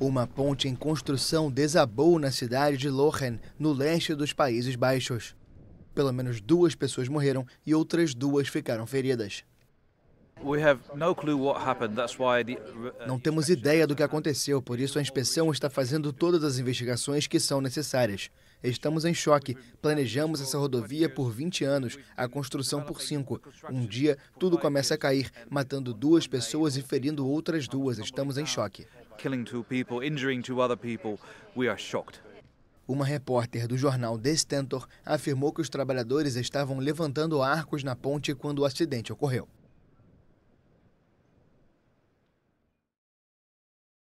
Uma ponte em construção desabou na cidade de Lohen, no leste dos Países Baixos. Pelo menos duas pessoas morreram e outras duas ficaram feridas. Uh, Não temos ideia do que aconteceu, por isso a inspeção está fazendo todas as investigações que são necessárias. Estamos em choque. Planejamos essa rodovia por 20 anos, a construção por 5. Um dia, tudo começa a cair, matando duas pessoas e ferindo outras duas. Estamos em choque killing two people, injuring two other people. We are shocked. Uma repórter do jornal Destentor afirmou que os trabalhadores estavam levantando arcos na ponte quando o acidente ocorreu.